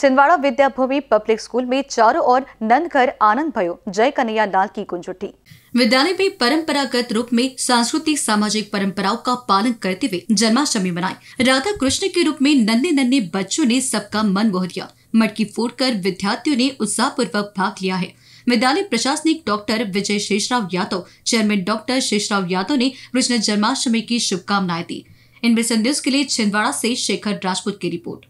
Chhindwara Vidyabhumi public school में चारों ओर नंद घर आनंद भयो जय कन्हैया लाल की गुंज उठी विद्यालय में परंपरागत रूप में सांस्कृतिक सामाजिक परंपराओं का पालन करते हुए जन्माष्टमी मनाई राधा कृष्ण के रूप में नन्हे नन्हे बच्चों ने सबका मन मोह दिया मटकी फोड़ कर विद्यार्थियों ने उत्साह पूर्वक भाग लिया है विद्यालय प्रशासनिक doctor Vijay Sheshrao Yadav chairman doctor Sheshrao Yadav ने कृष्ण जन्माष्टमी की शुभकामनाएं दी इनमें संदेश के लिए छिंदवाड़ा से शेखर राजपूत की रिपोर्ट